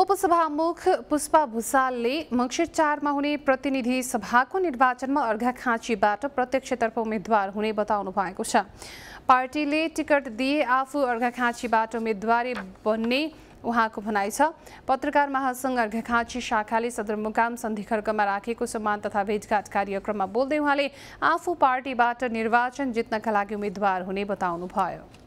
उपसभामुख पुष्पा भूषालले मङ्सिर चारमा हुने प्रतिनिधि सभाको निर्वाचनमा अर्घाखाँचीबाट प्रत्यक्षतर्फ उम्मेद्वार हुने बताउनु भएको छ पार्टीले टिकट दिए आफू अर्घाखाँचीबाट उम्मेद्वारी बन्ने उहाँको भनाइ छ पत्रकार महासङ्घ अर्घाखाँची शाखाले सदरमुकाम खर्कमा राखेको सम्मान तथा भेटघाट कार्यक्रममा बोल्दै उहाँले आफू पार्टीबाट निर्वाचन जित्नका लागि उम्मेद्वार हुने बताउनुभयो